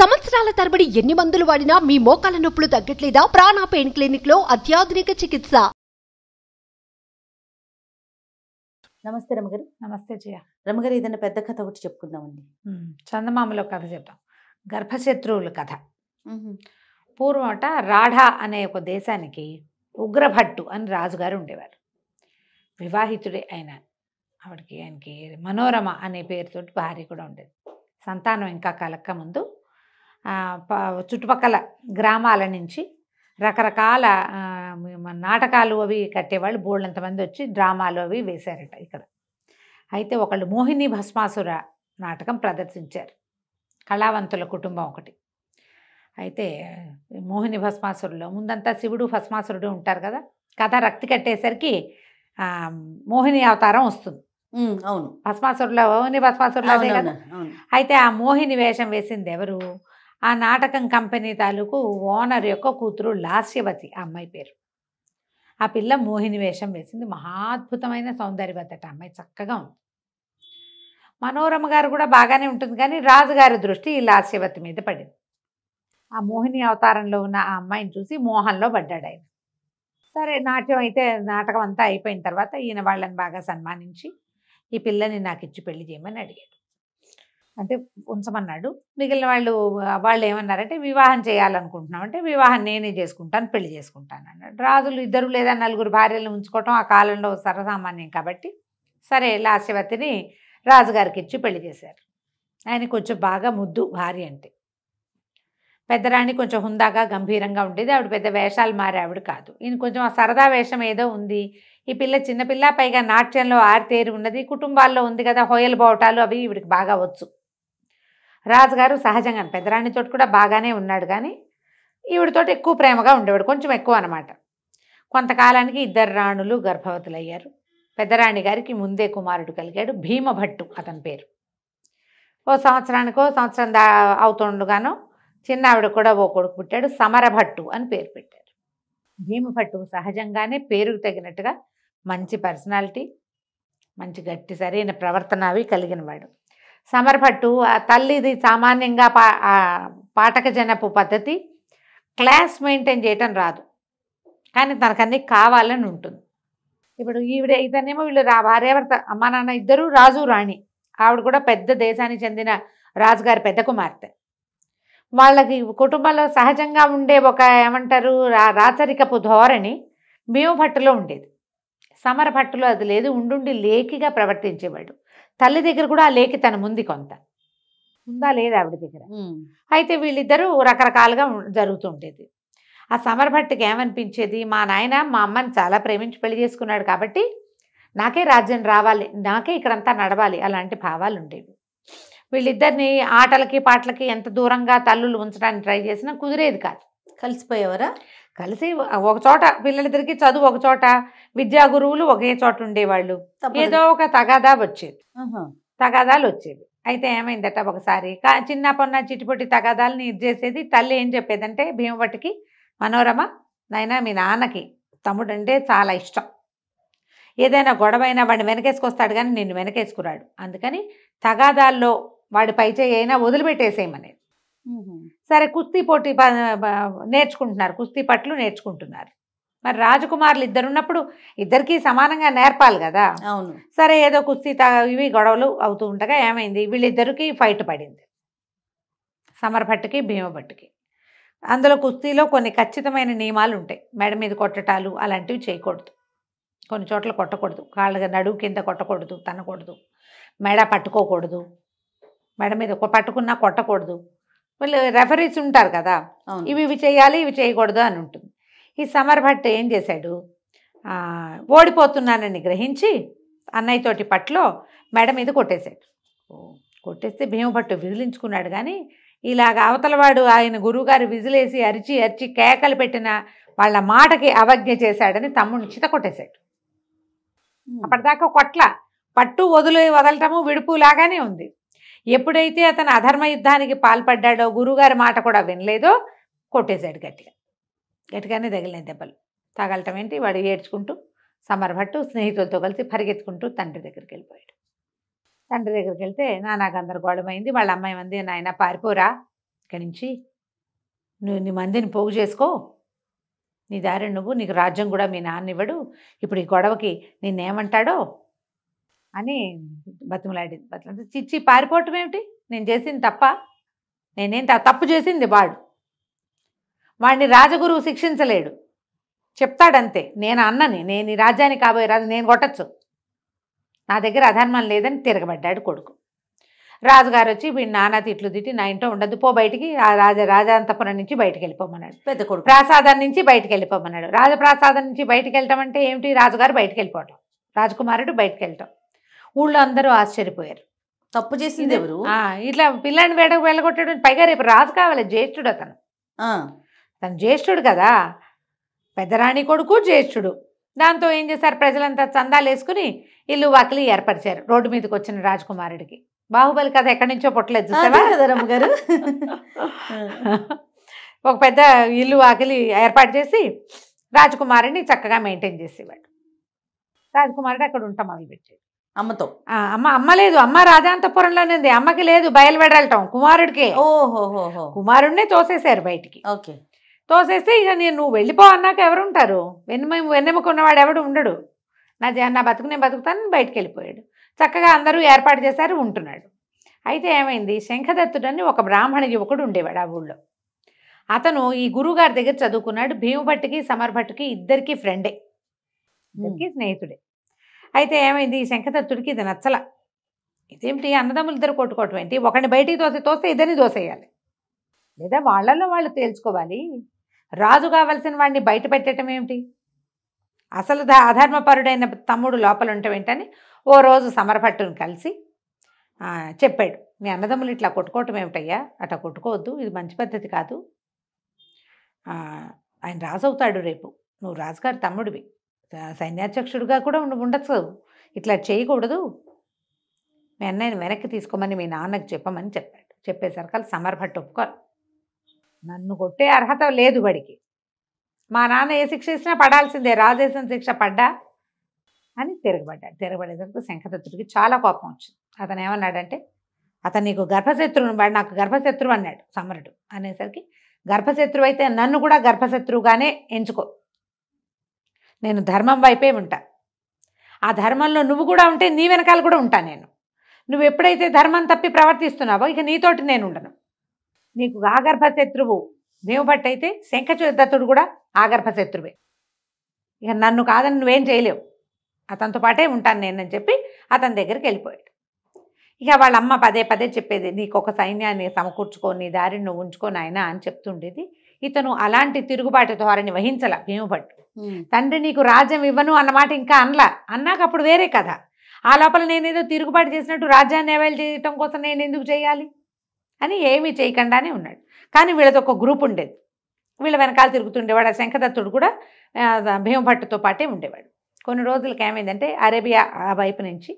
సంవత్సరాల తరబడి ఎన్ని మందులు వాడినా మీ మోకాల నొప్పులు తగ్గట్లేదా ప్రాణ పెయిన్ క్లినిక్ లో అత్యాధునిక చికిత్స నమస్తే రమగారు నమస్తే జయ రమగారు ఏదైనా పెద్ద కథ ఒకటి చెప్పుకుందామండి చందమామలో కథ చెప్తాం గర్భశత్రువుల కథ పూర్వం అట రాఢా అనే ఒక దేశానికి ఉగ్రభట్టు అని రాజుగారు ఉండేవారు వివాహితుడే ఆయన ఆవిడకి ఆయనకి మనోరమ అనే పేరుతోటి భార్య కూడా ఉండేది సంతానం ఇంకా కలక్క ముందు చుట్టుపక్కల గ్రామాల నుంచి రకరకాల నాటకాలు అవి కట్టేవాళ్ళు బోళ్ళంతమంది వచ్చి డ్రామాలు అవి వేశారట ఇక్కడ అయితే ఒకళ్ళు మోహిని భస్మాసుర నాటకం ప్రదర్శించారు కళావంతుల కుటుంబం ఒకటి అయితే మోహిని భస్మాసురులో ముందంతా శివుడు భస్మాసురుడు ఉంటారు కదా కథ రక్తి కట్టేసరికి మోహిని అవతారం వస్తుంది అవును భస్మాసురులో మోహిని భస్మాసురులో అయితే ఆ మోహిని వేషం వేసింది ఎవరు ఆ నాటకం కంపెనీ తాలూకు ఓనర్ యొక్క కూతురు లాస్యవతి ఆ అమ్మాయి పేరు ఆ పిల్ల మోహిని వేషం వేసింది మహాద్భుతమైన సౌందర్యవతట అమ్మాయి చక్కగా ఉంది మనోరమ్మ గారు కూడా బాగానే ఉంటుంది కానీ రాజుగారి దృష్టి ఈ లాస్యవతి మీద పడింది ఆ మోహిని అవతారంలో ఉన్న ఆ అమ్మాయిని చూసి మోహన్లో పడ్డాడు ఆయన సరే నాట్యం అయితే నాటకం అంతా అయిపోయిన తర్వాత ఈయన వాళ్ళని బాగా సన్మానించి ఈ పిల్లని నాకు ఇచ్చి పెళ్లి చేయమని అడిగాడు అంటే ఉంచమన్నాడు మిగిలిన వాళ్ళు వాళ్ళు ఏమన్నారంటే వివాహం చేయాలనుకుంటున్నాం అంటే వివాహం నేనే చేసుకుంటాను పెళ్లి చేసుకుంటాను అన్నాడు రాజులు ఇద్దరు లేదా నలుగురు భార్యలను ఉంచుకోవటం ఆ కాలంలో సర్వసామాన్యం కాబట్టి సరే లాస్యవతిని రాజుగారికి ఇచ్చి పెళ్లి చేశారు ఆయన కొంచెం బాగా ముద్దు భార్య అంటే పెద్దరాణి కొంచెం హుందాగా గంభీరంగా ఉండేది ఆవిడ పెద్ద వేషాలు మారే ఆవిడ కాదు ఈయన కొంచెం ఆ సరదా వేషం ఏదో ఉంది ఈ పిల్ల చిన్నపిల్ల పైగా నాట్యంలో ఆరితేరి ఉన్నది కుటుంబాల్లో ఉంది కదా హోయల బోటాలు అవి ఈవిడికి బాగా వచ్చు రాజుగారు సహజంగా పెద్దరాణి చోటు కూడా బాగానే ఉన్నాడు కానీ ఈవిడితోటి ఎక్కువ ప్రేమగా ఉండేవాడు కొంచెం ఎక్కువ అనమాట కొంతకాలానికి ఇద్దరు రాణులు గర్భవతులయ్యారు పెద్దరాణి గారికి ముందే కుమారుడు కలిగాడు భీమభట్టు అతని పేరు ఓ సంవత్సరానికో సంవత్సరం దా అవుతుండగానో చిన్న ఆవిడ కూడా ఓ కొడుకు పుట్టాడు సమరభట్టు అని పేరు పెట్టారు భీమభట్టు సహజంగానే పేరుకు తగినట్టుగా మంచి పర్సనాలిటీ మంచి గట్టి సరైన ప్రవర్తన అవి కలిగిన వాడు సమర్భట్టు తల్లిది సామాన్యంగా పా జనపు పద్ధతి క్లాస్ మెయింటైన్ చేయటం రాదు కానీ తనకన్నీ కావాలని ఉంటుంది ఇప్పుడు ఈవిడ ఇతనేమో వీళ్ళు రా భార్యాభర్త అమ్మ నాన్న ఇద్దరు రాజు రాణి ఆవిడ కూడా పెద్ద దేశానికి చెందిన రాజుగారి పెద్ద కుమార్తె వాళ్ళకి కుటుంబంలో సహజంగా ఉండే ఒక ఏమంటారు రాచరికపు ధోరణి భీమభట్టులో ఉండేది సమరభట్టులో అది లేదు ఉండుండి లేఖిగా ప్రవర్తించేవాడు తల్లి దగ్గర కూడా ఆ తన ముందు కొంత ఉందా లేదా ఆవిడ దగ్గర అయితే వీళ్ళిద్దరూ రకరకాలుగా జరుగుతుంటేది ఆ సమరభట్టుకి ఏమనిపించేది మా నాయన మా అమ్మని చాలా ప్రేమించి పెళ్లి చేసుకున్నాడు కాబట్టి నాకే రాజ్యం రావాలి నాకే ఇక్కడంతా నడవాలి అలాంటి భావాలు ఉండేవి వీళ్ళిద్దరిని ఆటలకి పాటలకి ఎంత దూరంగా తల్లులు ఉంచడానికి ట్రై చేసినా కుదిరేది కాదు కలిసిపోయేవారా కలిసి ఒక చోట పిల్లలిద్దరికి చదువు ఒక చోట విద్యా గురువులు ఒకే చోట ఉండేవాళ్ళు ఏదో ఒక తగాదా వచ్చేది తగాదాలు వచ్చేవి అయితే ఏమైందట ఒకసారి చిన్న పొన్న చిటిపొట్టి తగాదాలని ఇది చేసేది తల్లి ఏం చెప్పేదంటే భీమవటికి మనోరమ నాయన మీ నాన్నకి తమ్ముడంటే చాలా ఇష్టం ఏదైనా గొడవ అయినా వాడిని వెనకేసుకొస్తాడు కానీ నిన్ను వెనకేసుకురాడు అందుకని తగాదాల్లో వాడి పై అయినా వదిలిపెట్టేసేయమనేది సరే కుస్తీ పోటీ నేర్చుకుంటున్నారు కుస్తీ పట్లు నేర్చుకుంటున్నారు మరి రాజకుమారులు ఇద్దరున్నప్పుడు ఇద్దరికి సమానంగా నేర్పాలి కదా అవును సరే ఏదో కుస్తీ ఇవి గొడవలు అవుతూ ఉండగా ఏమైంది వీళ్ళిద్దరికి ఫైట్ పడింది సమరభట్టుకి భీమభట్టుకి అందులో కుస్తీలో కొన్ని ఖచ్చితమైన నియమాలు ఉంటాయి మెడ మీద కొట్టటాలు అలాంటివి చేయకూడదు కొన్ని చోట్ల కొట్టకూడదు కాళ్ళ నడువు కింద కొట్టకూడదు తనకూడదు మెడ పట్టుకోకూడదు మెడ మీద పట్టుకున్నా కొట్టకూడదు వాళ్ళు రెఫరీస్ ఉంటారు కదా ఇవి ఇవి చేయాలి ఇవి చేయకూడదు అని ఉంటుంది ఈ సమర్ భట్ ఏం చేశాడు ఓడిపోతున్నానని గ్రహించి అన్నయ్యతోటి పట్లో మెడ మీద కొట్టేశాడు కొట్టేస్తే భీమభట్టు విజిలించుకున్నాడు కానీ ఇలాగ అవతలవాడు ఆయన గురువుగారు విజిలేసి అరిచి అరిచి కేకలు పెట్టిన వాళ్ళ మాటకి అవజ్ఞ చేశాడని తమ్ముడిని చిత కొట్టేశాడు అప్పటిదాకా కొట్ల పట్టు వదిలి వదలటము విడుపు లాగానే ఉంది ఎప్పుడైతే అతను అధర్మ యుద్ధానికి పాల్పడ్డాడో గురుగారి మాట కూడా వినలేదో కొట్టేశాడు గట్టిగా గట్టిగానే తగిలిన దెబ్బలు తగలటం ఏంటి వాడు ఏడ్చుకుంటూ సమర్భట్టు స్నేహితులతో కలిసి పరిగెత్తుకుంటూ తండ్రి దగ్గరికి వెళ్ళిపోయాడు తండ్రి దగ్గరికి వెళ్తే నానా గందరగోళమైంది వాళ్ళ అమ్మాయి మంది నాయన పారిపోరా ఇక్కడి నుంచి నువ్వు నీ మందిని పోగు చేసుకో నీ దారి నువ్వు నీకు రాజ్యం కూడా మీ నాన్న ఇవ్వడు ఇప్పుడు ఈ గొడవకి నిన్నేమంటాడో అని బతిమలాడింది బతిమలాడి చిచ్చి పారిపోవటం ఏమిటి నేను చేసింది తప్ప నేనేం తప్పు చేసింది వాడు వాడిని రాజగురువు శిక్షించలేడు చెప్తాడంతే నేను అన్నని నేను ఈ రాజ్యాన్ని కాబోయే రాజు నేను కొట్టచ్చు నా దగ్గర అధర్మం లేదని తిరగబడ్డాడు కొడుకు రాజుగారు వచ్చి వీడి నాన్న తిట్లు తిట్టి నా ఇంట్లో ఉండదు పో బయటికి ఆ రాజ రాజాంతపురం నుంచి బయటకు వెళ్ళిపోమన్నాడు పెద్ద కొడుకు ప్రసాదం నుంచి బయటకు వెళ్ళిపోమన్నాడు రాజప్రాసాదం నుంచి బయటకు వెళ్ళటం అంటే ఏమిటి రాజుగారు బయటకు వెళ్ళిపోవటం రాజకుమారుడు బయటకు వెళ్ళటం ఊళ్ళో అందరూ ఆశ్చర్యపోయారు తప్పు చేసింది ఎవరు ఇట్లా పిల్లాన్ని వేడకు వెళ్ళగొట్టడం పైగా రేపు రాజు కావాలి జ్యేష్ఠుడు అతను తను జ్యేష్ఠుడు కదా పెద్దరాణి కొడుకు జ్యేష్ఠుడు దాంతో ఏం చేశారు ప్రజలంతా చందాలు వేసుకుని ఇల్లు వాకిలి ఏర్పరిచారు రోడ్డు మీదకి వచ్చిన రాజకుమారుడికి బాహుబలి కథ ఎక్కడి నుంచో పుట్టలేదు గారు ఒక పెద్ద ఇల్లు వాకిలి ఏర్పాటు చేసి రాజకుమారిని చక్కగా మెయింటైన్ చేసేవాడు రాజకుమారుడు అక్కడ ఉంటాం మొదలుపెట్టాడు అమ్మతో అమ్మ అమ్మ లేదు అమ్మ రాజాంతపురంలోనే ఉంది అమ్మకి లేదు బయలువెడలటం కుమారుడికి ఓహోహో కుమారుడినే తోసేశారు బయటికి ఓకే తోసేస్తే ఇక నేను నువ్వు వెళ్ళిపో అన్నాక ఎవరు ఉంటారు వెన్నెమ వెన్నెమ్మకున్నవాడు ఎవడు ఉండడు నా నా బతుకు నేను బతుకుతాను బయటికి వెళ్ళిపోయాడు చక్కగా అందరూ ఏర్పాటు చేశారు ఉంటున్నాడు అయితే ఏమైంది శంఖదత్తుడని ఒక బ్రాహ్మణ యువకుడు ఉండేవాడు ఆ ఊళ్ళో అతను ఈ గురువుగారి దగ్గర చదువుకున్నాడు భీమభట్టుకి సమర్భట్టుకి ఇద్దరికీ ఫ్రెండే ఇద్దరికి స్నేహితుడే అయితే ఏమైంది ఈ శంఖదత్తుడికి ఇది నచ్చల ఇదేమిటి అన్నదమ్ములు ఇద్దరు కొట్టుకోవటం ఏంటి ఒకరిని బయటికి తోసి తోస్తే ఇద్దరిని దోసేయాలి లేదా వాళ్ళల్లో వాళ్ళు తేల్చుకోవాలి రాజు కావలసిన వాడిని బయట పెట్టడం ఏమిటి అసలు అధర్మపరుడైన తమ్ముడు లోపల ఉండటం ఏంటని ఓ రోజు సమరపట్టును కలిసి చెప్పాడు మీ అన్నదమ్ములు ఇట్లా కొట్టుకోవటం ఏమిటయ్యా అట్లా కొట్టుకోవద్దు ఇది మంచి పద్ధతి కాదు ఆయన రాజు అవుతాడు రేపు నువ్వు రాజుగారి తమ్ముడివి సైన్యాధ్యక్షుడిగా కూడా ఉండి ఉండొచ్చు ఇట్లా చేయకూడదు మీ అన్నయ్యని వెనక్కి తీసుకోమని మీ నాన్నకు చెప్పమని చెప్పాడు చెప్పేసరికి సమర్భట్ ఒప్పుకోరు నన్ను కొట్టే అర్హత లేదు బడికి మా నాన్న ఏ శిక్ష ఇచ్చినా పడాల్సిందే రాజేసిన శిక్ష పడ్డా అని తిరగబడ్డాడు తిరగబడేసరికి శంఖదత్తుడికి చాలా కోపం వచ్చింది అతను ఏమన్నాడంటే అతను నీకు గర్భశత్రువుని వాడు నాకు గర్భశత్రువు అన్నాడు సమరుడు అనేసరికి గర్భశత్రువు అయితే నన్ను కూడా గర్భశత్రువుగానే ఎంచుకో నేను ధర్మం వైపే ఉంటా ఆ ధర్మంలో నువ్వు కూడా ఉంటే నీ వెనకాల కూడా ఉంటా నేను నువ్వు ఎప్పుడైతే ధర్మం తప్పి ప్రవర్తిస్తున్నావో ఇక నీతోటి నేను ఉండను నీకు ఆగర్భ శత్రువు దేవుబట్టయితే శంఖచతుడు కూడా ఆగర్భ శత్రువే ఇక నన్ను కాదని నువ్వేం చేయలేవు అతనితో పాటే ఉంటాను నేనని చెప్పి అతని దగ్గరికి వెళ్ళిపోయాడు ఇక వాళ్ళ అమ్మ పదే పదే చెప్పేది నీకు ఒక సైన్యాన్ని సమకూర్చుకో నీ దారిని నువ్వు ఉంచుకో నాయన అని చెప్తుండేది ఇతను అలాంటి తిరుగుబాటు ధోరణి వహించాల భీముభట్టు తండ్రి నీకు రాజ్యం ఇవ్వను అన్నమాట ఇంకా అనలా అన్నాక అప్పుడు వేరే కదా ఆ లోపల నేనేదో తిరుగుబాటు చేసినట్టు రాజ్యాన్ని అవైల్ చేయటం కోసం నేను ఎందుకు చేయాలి అని ఏమీ చేయకుండానే ఉన్నాడు కానీ వీళ్ళతో ఒక గ్రూప్ ఉండేది వీళ్ళ వెనకాల తిరుగుతుండేవాడు ఆ శంఖదత్తుడు కూడా భీమభట్టుతో పాటే ఉండేవాడు కొన్ని రోజులకి ఏమైందంటే అరేబియా ఆ వైపు నుంచి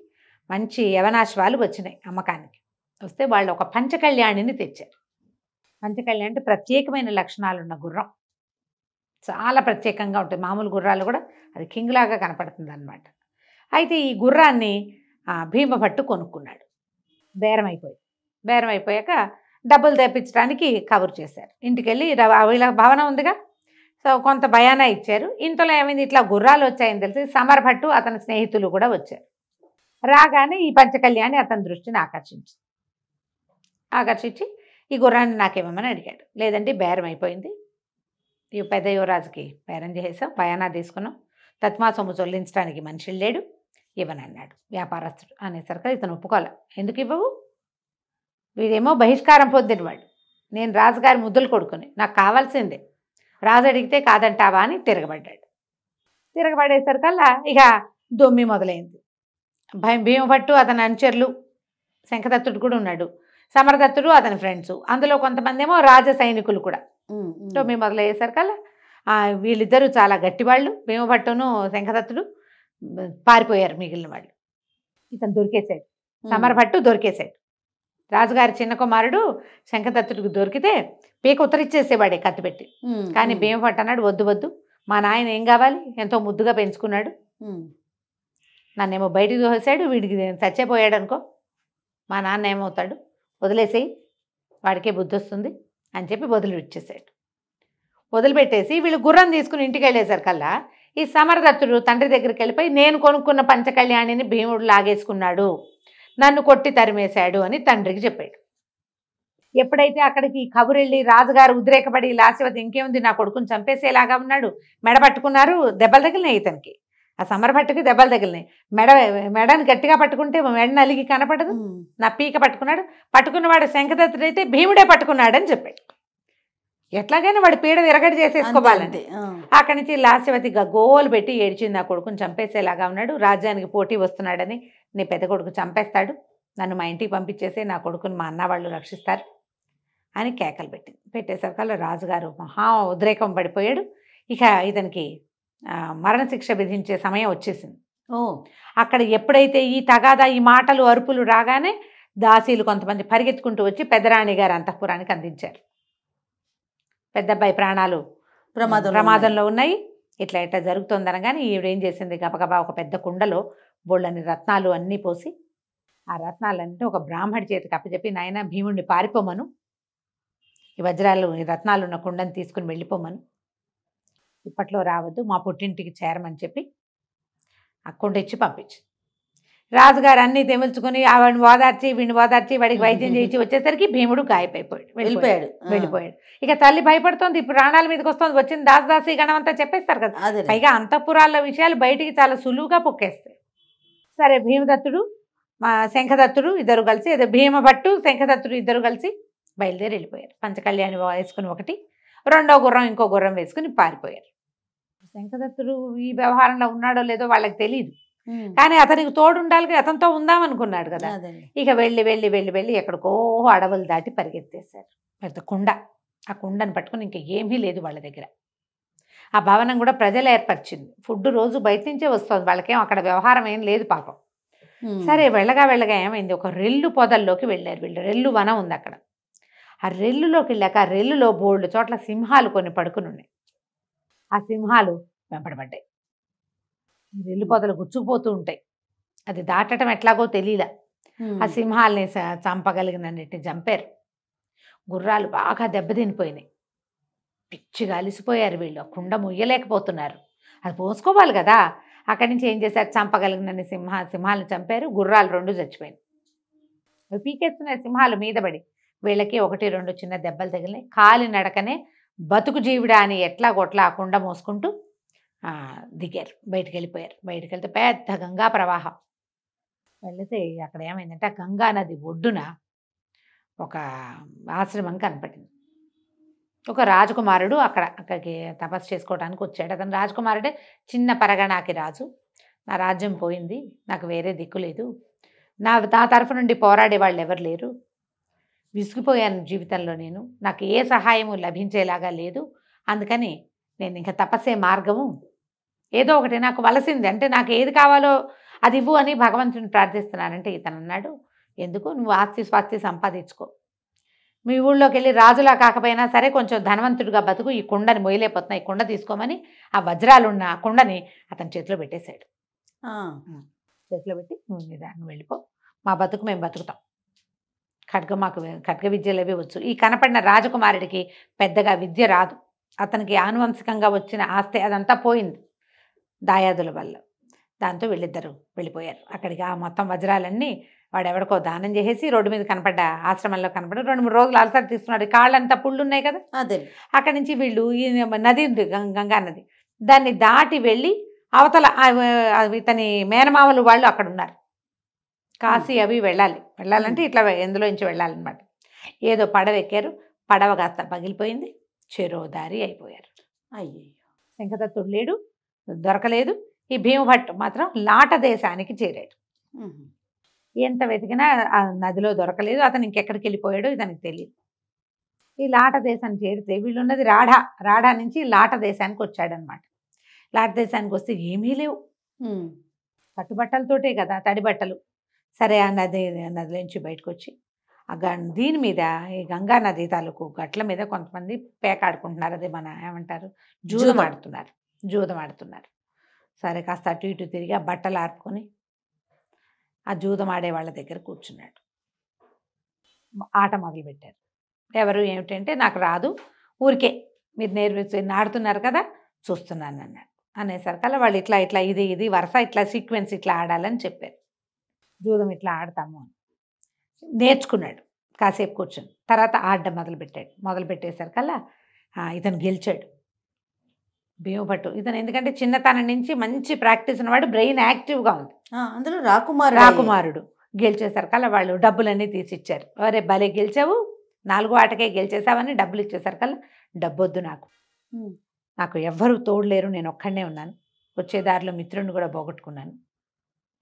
మంచి యవనాశ్వాలు వచ్చినాయి అమ్మకానికి వస్తే వాళ్ళు ఒక పంచకళ్యాణిని తెచ్చారు పంచకళ్యాణి అంటే ప్రత్యేకమైన లక్షణాలున్న గుర్రం చాలా ప్రత్యేకంగా ఉంటుంది మామూలు గుర్రాలు కూడా అది కింగ్లాగా కనపడుతుంది అనమాట అయితే ఈ గుర్రాన్ని భీమభట్టు కొనుక్కున్నాడు బేరం అయిపోయి బేరం అయిపోయాక డబ్బులు తెప్పించడానికి కవర్ చేశారు ఇంటికి వెళ్ళి వీళ్ళ భవనం ఉందిగా సో కొంత భయాన ఇచ్చారు ఇంతలో ఏమైంది ఇట్లా గుర్రాలు వచ్చాయని తెలిసి సమర్ భట్టు అతని స్నేహితులు కూడా వచ్చారు రాగానే ఈ పంచకళ్యాణి అతని దృష్టిని ఆకర్షించింది ఆకర్షించి ఈ గుర్రాన్ని నాకేమని అడిగాడు లేదంటే బేరం అయిపోయింది ఈ పెద్ద యువరాజుకి పేరం చేసేసాం బయానా తీసుకున్నాం తత్మా సొమ్ము చెల్లించడానికి మనిషి లేడు ఇవ్వనన్నాడు వ్యాపారస్తుడు అనేసరికి ఇతను ఒప్పుకోవాలి ఎందుకు ఇవ్వవు వీడేమో బహిష్కారం పొందినవాడు నేను రాజుగారి ముద్దులు కొడుకుని నాకు కావాల్సిందే రాజు అడిగితే కాదంటావా అని తిరగబడ్డాడు తిరగబడేసరికల్లా ఇక దొమ్మి మొదలైంది భయం పట్టు అతని అనుచరులు శంఖదత్తుడు కూడా ఉన్నాడు సమరదత్తుడు అతని ఫ్రెండ్స్ అందులో కొంతమంది ఏమో రాజ సైనికులు కూడా మేము తొమ్మిది మొదలయ్యేసరికల్లా వీళ్ళిద్దరూ చాలా గట్టివాళ్ళు మేము భట్టును శంఖదత్తుడు పారిపోయారు మిగిలిన వాళ్ళు ఇతను దొరికేశాడు సమర భట్టు దొరికేశాడు రాజుగారి చిన్న కుమారుడు శంఖదత్తుడికి దొరికితే పీక ఉత్తరిచ్చేసేవాడే కత్తి పెట్టి కానీ భీమభట్ అన్నాడు వద్దు వద్దు మా నాయన ఏం కావాలి ఎంతో ముద్దుగా పెంచుకున్నాడు నన్నేమో బయటికి దోసేశాడు వీడికి చచ్చిపోయాడు అనుకో మా నాన్న ఏమవుతాడు వదిలేసేయి వాడికే బుద్ధి వస్తుంది అని చెప్పి వదిలి ఇచ్చేసాడు వదిలిపెట్టేసి వీళ్ళు గుర్రం తీసుకుని ఇంటికి వెళ్ళేశారు కల్లా ఈ సమరదత్తుడు తండ్రి దగ్గరికి వెళ్ళిపోయి నేను కొనుక్కున్న పంచకళ్యాణిని భీముడు లాగేసుకున్నాడు నన్ను కొట్టి తరిమేశాడు అని తండ్రికి చెప్పాడు ఎప్పుడైతే అక్కడికి కబురెళ్ళి రాజుగారు ఉద్రేకపడి లాసివతి ఇంకేముంది నా కొడుకుని చంపేసేలాగా ఉన్నాడు పట్టుకున్నారు దెబ్బలు తగిలినాయి ఇతనికి ఆ సమ్మర్ పట్టుకి దెబ్బలు తగిలినాయి మెడ మెడని గట్టిగా పట్టుకుంటే మెడ నలిగి కనపడదు నా పీక పట్టుకున్నాడు పట్టుకున్నవాడు శంఖదత్తుడైతే భీముడే పట్టుకున్నాడు అని చెప్పాడు ఎట్లాగైనా వాడు పీడ విరగడి చేసేసుకోవాలండి అక్కడి నుంచి లాస్యవతి గోలు పెట్టి ఏడిచింది నా కొడుకుని చంపేసేలాగా ఉన్నాడు రాజ్యానికి పోటీ వస్తున్నాడని నీ పెద్ద కొడుకు చంపేస్తాడు నన్ను మా ఇంటికి పంపించేసి నా కొడుకుని మా అన్న వాళ్ళు రక్షిస్తారు అని కేకలు పెట్టింది పెట్టేసరికల్లా రాజుగారు మహా ఉద్రేకం పడిపోయాడు ఇక ఇతనికి మరణశిక్ష విధించే సమయం వచ్చేసింది అక్కడ ఎప్పుడైతే ఈ తగాదా ఈ మాటలు అరుపులు రాగానే దాసీలు కొంతమంది పరిగెత్తుకుంటూ వచ్చి పెద్దరాణి గారి అంతఃపురానికి అందించారు పెద్దబ్బాయి ప్రాణాలు ప్రమాదం ప్రమాదంలో ఉన్నాయి ఇట్లా ఇట్లా జరుగుతుందనగానే ఈవిడేం చేసింది గబగబా ఒక పెద్ద కుండలో బోళ్ళని రత్నాలు అన్నీ పోసి ఆ రత్నాలంటే ఒక బ్రాహ్మడి చేతికి అప్పచెప్పి నాయన భీముడిని పారిపోమను ఈ వజ్రాలు ఈ రత్నాలు ఉన్న కుండని తీసుకుని వెళ్ళిపోమను ఇప్పట్లో రావద్దు మా పుట్టింటికి చేరమని చెప్పి అక్కడ ఇచ్చి పంపించింది రాజుగారు అన్నీ తెమిల్చుకుని ఆవిడని ఓదార్చి వీడిని ఓదార్చి వాడికి వైద్యం చేయించి వచ్చేసరికి భీముడు గాయపైపోయాడు వెళ్ళిపోయాడు వెళ్ళిపోయాడు ఇక తల్లి భయపడుతోంది ఇప్పుడు ప్రాణాల మీదకి వస్తుంది వచ్చిన దాసదాసి గణం అంతా చెప్పేస్తారు కదా పైగా అంతఃపురాల విషయాలు బయటికి చాలా సులువుగా పొక్కేస్తాయి సరే భీమదత్తుడు మా శంఖదత్తుడు ఇద్దరు కలిసి ఏదో భీమభట్టు శంఖదత్తుడు ఇద్దరు కలిసి బయలుదేరి వెళ్ళిపోయారు పంచకళ్యాణి వేసుకుని ఒకటి రెండో గుర్రం ఇంకో గుర్రం వేసుకుని పారిపోయారు శంఖదత్తుడు ఈ వ్యవహారంలో ఉన్నాడో లేదో వాళ్ళకి తెలియదు కానీ అతనికి తోడు ఉండాలి అతనితో అనుకున్నాడు కదా ఇక వెళ్ళి వెళ్ళి వెళ్ళి వెళ్ళి ఎక్కడికో అడవులు దాటి పరిగెత్తేశారు పెద్ద కుండ ఆ కుండను పట్టుకుని ఇంకా ఏమీ లేదు వాళ్ళ దగ్గర ఆ భవనం కూడా ప్రజలు ఏర్పరిచింది ఫుడ్ రోజు బయట నుంచే వస్తుంది వాళ్ళకేం అక్కడ వ్యవహారం ఏం లేదు పాపం సరే వెళ్ళగా వెళ్ళగా ఏమైంది ఒక రెల్లు పొదల్లోకి వెళ్ళారు వీళ్ళు రెల్లు వనం ఉంది అక్కడ ఆ రెల్లులోకి వెళ్ళాక ఆ రెల్లులో బోల్డ్ చోట్ల సింహాలు కొన్ని పడుకుని ఉన్నాయి ఆ సింహాలు వెంపడబడ్డాయి రెల్లు పొదలు గుచ్చుకుపోతూ ఉంటాయి అది దాటడం ఎట్లాగో తెలియలా ఆ సింహాలని చంపగలిగినన్నిటిని చంపారు గుర్రాలు బాగా దెబ్బతినిపోయినాయి పిచ్చిగా అలిసిపోయారు వీళ్ళు కుండ ముయ్యలేకపోతున్నారు అది పోసుకోవాలి కదా అక్కడి నుంచి ఏం చేశారు చంపగలిగినన్ని సింహ సింహాలను చంపారు గుర్రాలు రెండు చచ్చిపోయినాయి పీకేస్తున్నాయి సింహాలు మీద పడి వీళ్ళకి ఒకటి రెండు చిన్న దెబ్బలు తగిలినాయి కాలి నడకనే బతుకు జీవిడా అని ఎట్లా కొట్లా కుండ మోసుకుంటూ దిగారు బయటికి వెళ్ళిపోయారు బయటికి వెళ్తే పెద్ద గంగా ప్రవాహం వెళితే అక్కడ ఏమైందంటే ఆ గంగా నది ఒడ్డున ఒక ఆశ్రమం కనపడింది ఒక రాజకుమారుడు అక్కడ అక్కడికి తపస్సు చేసుకోవడానికి వచ్చాడు అతను రాజకుమారుడే చిన్న పరగణాకి రాజు నా రాజ్యం పోయింది నాకు వేరే దిక్కు లేదు నా నా తరఫు నుండి పోరాడే వాళ్ళు ఎవరు లేరు విసిగిపోయాను జీవితంలో నేను నాకు ఏ సహాయము లభించేలాగా లేదు అందుకని నేను ఇంకా తపస్సే మార్గము ఏదో ఒకటి నాకు వలసింది అంటే నాకు ఏది కావాలో అది ఇవ్వు అని భగవంతుని ప్రార్థిస్తున్నానంటే ఇతను అన్నాడు ఎందుకు నువ్వు ఆస్తి స్వాస్తి సంపాదించుకో మీ ఊళ్ళోకి వెళ్ళి రాజులా కాకపోయినా సరే కొంచెం ధనవంతుడిగా బతుకు ఈ కుండని మొయలేపోతున్నా ఈ కుండ తీసుకోమని ఆ వజ్రాలున్న ఆ కుండని అతని చేతిలో పెట్టేశాడు చేతిలో పెట్టి నువ్వు దాన్ని వెళ్ళిపో మా బతుకు మేము బతుకుతాం ఖడ్గమాకు ఖడ్గ విద్యలు అవి వచ్చు ఈ కనపడిన రాజకుమారుడికి పెద్దగా విద్య రాదు అతనికి ఆనువంశికంగా వచ్చిన ఆస్తి అదంతా పోయింది దాయాదుల వల్ల దాంతో వెళ్ళిద్దరు వెళ్ళిపోయారు అక్కడికి ఆ మొత్తం వజ్రాలన్నీ వాడు దానం చేసేసి రోడ్డు మీద కనపడ్డ ఆశ్రమంలో కనపడ రెండు మూడు రోజులు అలసట తీసుకున్నాడు కాళ్ళంతా పుళ్ళు ఉన్నాయి కదా అదే అక్కడి నుంచి వీళ్ళు ఈ నది ఉంది గంగా నది దాన్ని దాటి వెళ్ళి అవతల ఇతని మేనమామలు వాళ్ళు అక్కడ ఉన్నారు కాశీ అవి వెళ్ళాలి వెళ్ళాలంటే ఇట్లా ఎందులో నుంచి వెళ్ళాలన్నమాట ఏదో పడవ ఎక్కారు పడవ కాస్త పగిలిపోయింది చెరోదారి అయిపోయారు అయ్యో శంఖదత్తుడు లేడు దొరకలేదు ఈ భీమభట్ మాత్రం లాట దేశానికి చేరాడు ఎంత వెతికినా ఆ నదిలో దొరకలేదు అతను ఇంకెక్కడికి వెళ్ళిపోయాడో ఇతనికి తెలియదు ఈ లాట దేశాన్ని చేరితే ఉన్నది రాఢ రాడా నుంచి లాట దేశానికి వచ్చాడనమాట లాట దేశానికి వస్తే ఏమీ లేవు పట్టుబట్టలతోటే కదా తడి బట్టలు సరే ఆ నది నదిలోంచి బయటకు వచ్చి ఆ దీని మీద ఈ గంగా నది తాలూకు గట్ల మీద కొంతమంది పేకాడుకుంటున్నారు అదే మన ఏమంటారు జూదం ఆడుతున్నారు జూదం ఆడుతున్నారు సరే కాస్త అటు ఇటు తిరిగి ఆ బట్టలు ఆర్పుకొని ఆ జూదం ఆడే వాళ్ళ దగ్గర కూర్చున్నాడు ఆట మొదలుపెట్టారు ఎవరు ఏమిటంటే నాకు రాదు ఊరికే మీరు నేర్పి ఆడుతున్నారు కదా చూస్తున్నాను అన్నాడు అనేసరికల్లా వాళ్ళు ఇట్లా ఇట్లా ఇది ఇది వరుస ఇట్లా సీక్వెన్స్ ఇట్లా ఆడాలని చెప్పారు జూదం ఇట్లా ఆడతాము అని నేర్చుకున్నాడు కాసేపు కూర్చొని తర్వాత ఆడడం మొదలుపెట్టాడు మొదలు పెట్టేసరికల్లా ఇతను గెలిచాడు భీమభట్టు ఇతను ఎందుకంటే చిన్నతనం నుంచి మంచి ప్రాక్టీస్ ఉన్నవాడు బ్రెయిన్ యాక్టివ్గా ఉంది అందులో రాకుమారు రాకుమారుడు గెలిచేసరికల్లా వాళ్ళు డబ్బులన్నీ తీసిచ్చారు అరే భలే గెలిచావు నాలుగో ఆటకే గెలిచేసావని డబ్బులు ఇచ్చేసరికల్లా డబ్బొద్దు నాకు నాకు ఎవ్వరూ తోడు లేరు నేను ఒక్కడనే ఉన్నాను వచ్చేదారిలో మిత్రుడిని కూడా పోగొట్టుకున్నాను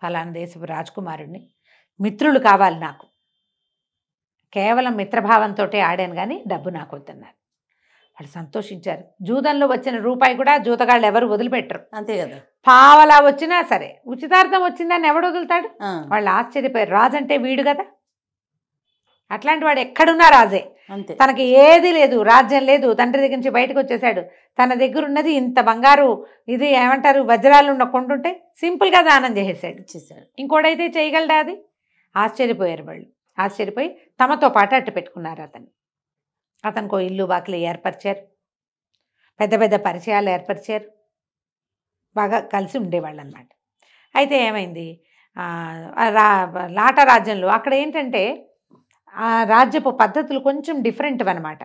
ఫలానా దేశపు రాజకుమారుడిని మిత్రులు కావాలి నాకు కేవలం మిత్రభావంతో ఆడాను కానీ డబ్బు నాకు వద్దన్నారు వాళ్ళు సంతోషించారు జూదంలో వచ్చిన రూపాయి కూడా జూతగాళ్ళు ఎవరు వదిలిపెట్టరు అంతే కదా పావలా వచ్చినా సరే ఉచితార్థం వచ్చిందని ఎవడు వదులుతాడు వాళ్ళు ఆశ్చర్యపోయారు రాజు అంటే వీడు కదా అట్లాంటి వాడు ఎక్కడున్నా రాజే అంతే తనకి ఏది లేదు రాజ్యం లేదు తండ్రి దగ్గర నుంచి బయటకు వచ్చేసాడు తన దగ్గర ఉన్నది ఇంత బంగారు ఇది ఏమంటారు వజ్రాలు ఉన్న కొంటుంటే సింపుల్గా దానం చేసేసాడు చేశాడు ఇంకోడైతే చేయగలడా అది ఆశ్చర్యపోయారు వాళ్ళు ఆశ్చర్యపోయి తమతో పాటు అట్టు పెట్టుకున్నారు అతను అతనికి ఇల్లు బాకలు ఏర్పరిచారు పెద్ద పెద్ద పరిచయాలు ఏర్పరిచారు బాగా కలిసి ఉండేవాళ్ళు అనమాట అయితే ఏమైంది రా లాట రాజ్యంలో అక్కడ ఏంటంటే ఆ రాజ్యపు పద్ధతులు కొంచెం డిఫరెంట్ అనమాట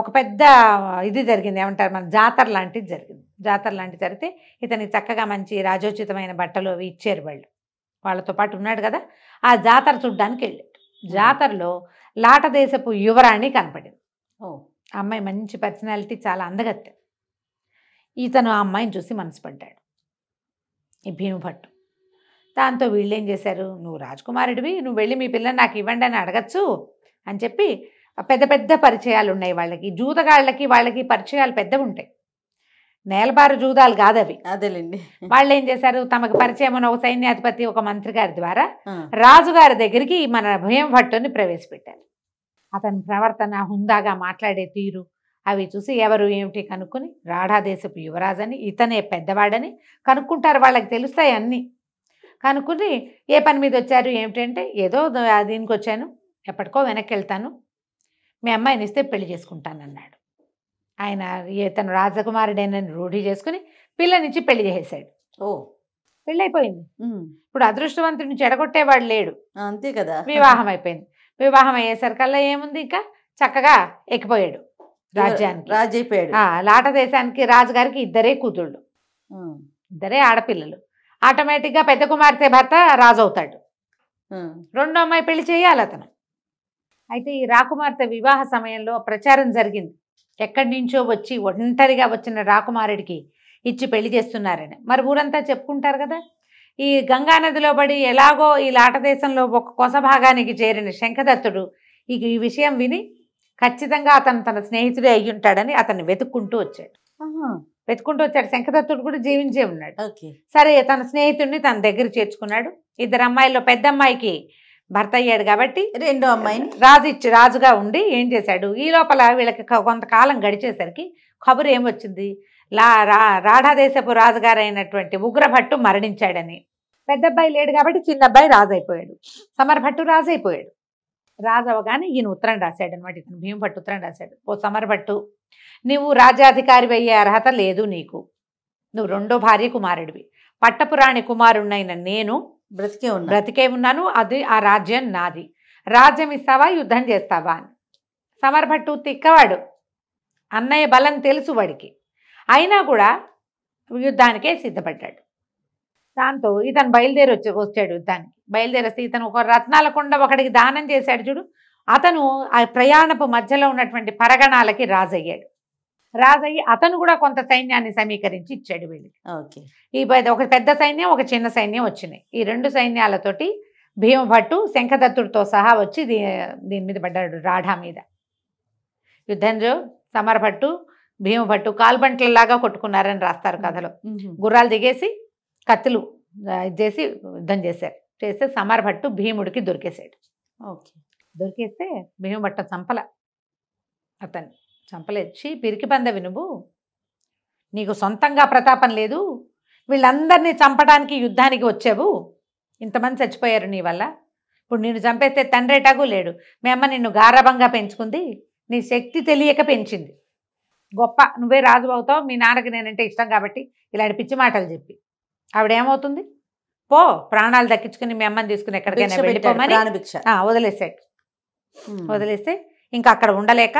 ఒక పెద్ద ఇది జరిగింది ఏమంటారు మన జాతర లాంటిది జరిగింది జాతర లాంటిది జరిగితే ఇతనికి చక్కగా మంచి రాజోచితమైన బట్టలు అవి ఇచ్చారు వాళ్ళు వాళ్ళతో పాటు ఉన్నాడు కదా ఆ జాతర చూడ్డానికి వెళ్ళాడు జాతరలో లాటదేశపు యువరాణి కనపడింది ఓ అమ్మాయి మంచి పర్సనాలిటీ చాలా అందగత్తె ఇతను ఆ అమ్మాయిని చూసి మనసు పడ్డాడు ఈ భీముభట్టు దాంతో వీళ్ళేం చేశారు నువ్వు రాజకుమారుడివి నువ్వు వెళ్ళి మీ పిల్లని నాకు ఇవ్వండి అని అడగచ్చు అని చెప్పి పెద్ద పెద్ద పరిచయాలు ఉన్నాయి వాళ్ళకి జూదగాళ్ళకి వాళ్ళకి పరిచయాలు పెద్దవి ఉంటాయి నేలబారు జూదాలు కాదు అవి అదేలేండి వాళ్ళు ఏం చేశారు తమకు పరిచయం ఒక సైన్యాధిపతి ఒక మంత్రి గారి ద్వారా రాజుగారి దగ్గరికి మన భయం భట్టుని ప్రవేశపెట్టారు అతని ప్రవర్తన హుందాగా మాట్లాడే తీరు అవి చూసి ఎవరు ఏమిటి కనుక్కుని రాఢాదేశపు యువరాజని ఇతనే పెద్దవాడని కనుక్కుంటారు వాళ్ళకి తెలుస్తాయి అన్నీ కనుక్కుని ఏ పని మీద వచ్చారు ఏమిటంటే ఏదో దీనికి వచ్చాను ఎప్పటికో వెనక్కి వెళ్తాను మీ అమ్మాయిని ఇస్తే పెళ్లి చేసుకుంటానన్నాడు ఆయన తను రాజకుమారుడేనని రూఢి చేసుకుని పిల్లనిచ్చి పెళ్లి చేసేసాడు ఓ అయిపోయింది ఇప్పుడు అదృష్టవంతుడిని చెడగొట్టేవాడు లేడు అంతే కదా వివాహం అయిపోయింది వివాహం అయ్యేసరికల్లా ఏముంది ఇంకా చక్కగా ఎక్కిపోయాడు రాజ్యానికి రాజు అయిపోయాడు లాట దేశానికి రాజుగారికి ఇద్దరే కూతుళ్ళు ఇద్దరే ఆడపిల్లలు ఆటోమేటిక్గా పెద్ద కుమార్తె భర్త రాజు అవుతాడు రెండో అమ్మాయి పెళ్లి చేయాలి అతను అయితే ఈ రాకుమార్తె వివాహ సమయంలో ప్రచారం జరిగింది ఎక్కడి నుంచో వచ్చి ఒంటరిగా వచ్చిన రాకుమారుడికి ఇచ్చి పెళ్లి చేస్తున్నారని మరి ఊరంతా చెప్పుకుంటారు కదా ఈ గంగానదిలో పడి ఎలాగో ఈ లాటదేశంలో ఒక కొస భాగానికి చేరిన శంఖదత్తుడు ఈ ఈ విషయం విని ఖచ్చితంగా అతను తన స్నేహితుడే అయ్యుంటాడని అతన్ని వెతుక్కుంటూ వచ్చాడు పెట్టుకుంటూ వచ్చాడు శంకరదత్తుడు కూడా జీవించే ఉన్నాడు సరే తన స్నేహితుడిని తన దగ్గర చేర్చుకున్నాడు ఇద్దరు అమ్మాయిల్లో పెద్ద అమ్మాయికి భర్త అయ్యాడు కాబట్టి రెండో అమ్మాయిని రాజు ఇచ్చి రాజుగా ఉండి ఏం చేశాడు ఈ లోపల వీళ్ళకి కొంతకాలం గడిచేసరికి కబురు ఏమొచ్చింది లా రా రాఢాదేశపు రాజుగారైనటువంటి ఉగ్రభట్టు మరణించాడని పెద్ద అబ్బాయి లేడు కాబట్టి చిన్న అబ్బాయి రాజు అయిపోయాడు సమరభట్టు రాజు అయిపోయాడు రాజు అవగానే ఈయన ఉత్తరం రాశాడు అనమాట ఇతను భీమభట్టు ఉత్తరం రాశాడు ఓ సమరభట్టు నువ్వు రాజ్యాధికారి అయ్యే అర్హత లేదు నీకు నువ్వు రెండో భార్య కుమారుడివి పట్టపురాణి కుమారుణ్ణైన నేను బ్రతికే ఉన్నా బ్రతికే ఉన్నాను అది ఆ రాజ్యం నాది రాజ్యం ఇస్తావా యుద్ధం చేస్తావా అని సమర్భట్టు తిక్కవాడు అన్నయ్య బలం తెలుసు వాడికి అయినా కూడా యుద్ధానికే సిద్ధపడ్డాడు దాంతో ఇతను బయలుదేరి వచ్చి వచ్చాడు యుద్ధానికి వస్తే ఇతను ఒక రత్నాల కొండ ఒకడికి దానం చేశాడు చూడు అతను ఆ ప్రయాణపు మధ్యలో ఉన్నటువంటి పరగణాలకి రాజయ్యాడు రాజయ్యి అతను కూడా కొంత సైన్యాన్ని సమీకరించి ఇచ్చాడు వీళ్ళకి ఓకే ఈ ఒక పెద్ద సైన్యం ఒక చిన్న సైన్యం వచ్చినాయి ఈ రెండు సైన్యాలతోటి భీమభట్టు శంఖదత్తుడితో సహా వచ్చి దీ దీని మీద పడ్డాడు రాఢా మీద యుద్ధంలో సమరభట్టు భీమభట్టు కాల్బంట్లలాగా కొట్టుకున్నారని రాస్తారు కథలో గుర్రాలు దిగేసి కత్తులు ఇది చేసి యుద్ధం చేశారు చేస్తే సమరభట్టు భీముడికి దొరికేశాడు ఓకే దొరికేస్తే మేము బట్ట చంపల అతన్ని చంపలేచ్చి పిరికి పందవి నువ్వు నీకు సొంతంగా ప్రతాపం లేదు వీళ్ళందరినీ చంపడానికి యుద్ధానికి వచ్చావు ఇంతమంది చచ్చిపోయారు నీ వల్ల ఇప్పుడు నిన్ను చంపేస్తే తండ్రేటాగు లేడు మీ అమ్మ నిన్ను గారభంగా పెంచుకుంది నీ శక్తి తెలియక పెంచింది గొప్ప నువ్వే రాజు అవుతావు మీ నాన్నకి నేనంటే ఇష్టం కాబట్టి ఇలాంటి పిచ్చి మాటలు చెప్పి ఆవిడేమవుతుంది పో ప్రాణాలు దక్కించుకుని మీ అమ్మని తీసుకుని ఎక్కడికైనా వెళ్ళిపోమని వదిలేసాడు Hmm. వదిలేస్తే ఇంకా అక్కడ ఉండలేక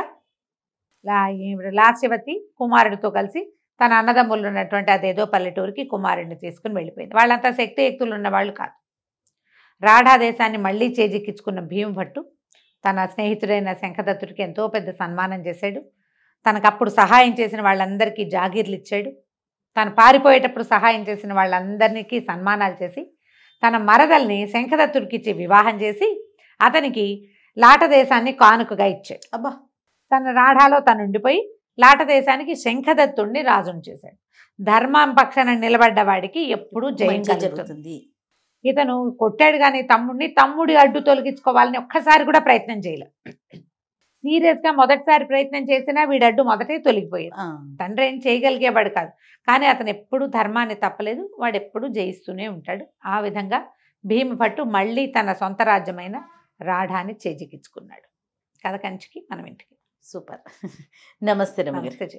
లాస్యవతి కుమారుడితో కలిసి తన అన్నదమ్ములు ఉన్నటువంటి అదేదో పల్లెటూరికి కుమారుడిని తీసుకుని వెళ్ళిపోయింది వాళ్ళంతా శక్తి ఎక్తులు ఉన్నవాళ్ళు కాదు రాఢా దేశాన్ని మళ్ళీ చేజిక్కించుకున్న భీము భట్టు తన స్నేహితుడైన శంఖదత్తుడికి ఎంతో పెద్ద సన్మానం చేశాడు తనకు అప్పుడు సహాయం చేసిన వాళ్ళందరికీ జాగీర్లు ఇచ్చాడు తను పారిపోయేటప్పుడు సహాయం చేసిన వాళ్ళందరికీ సన్మానాలు చేసి తన మరదల్ని శంఖదత్తుడికిచ్చి వివాహం చేసి అతనికి లాట దేశాన్ని కానుకగా ఇచ్చాడు అబ్బా తన రాఢాలో తను ఉండిపోయి లాట దేశానికి శంఖదత్తుడిని రాజును చేశాడు ధర్మం పక్షాన నిలబడ్డ వాడికి ఎప్పుడూ జయం జరుగుతుంది ఇతను కొట్టాడు కానీ తమ్ముడిని తమ్ముడి అడ్డు తొలగించుకోవాలని ఒక్కసారి కూడా ప్రయత్నం చేయలేదు సీరియస్ గా మొదటిసారి ప్రయత్నం చేసినా వీడి అడ్డు మొదటే తొలగిపోయాడు తండ్రి ఏం చేయగలిగేవాడు కాదు కానీ అతను ఎప్పుడు ధర్మాన్ని తప్పలేదు వాడు ఎప్పుడు జయిస్తూనే ఉంటాడు ఆ విధంగా భీమపట్టు మళ్ళీ తన సొంత రాజ్యమైన రాఢాన్ని చేజికిచ్చుకున్నాడు కథ కంచికి మనం ఇంటికి సూపర్ నమస్తే నమస్తే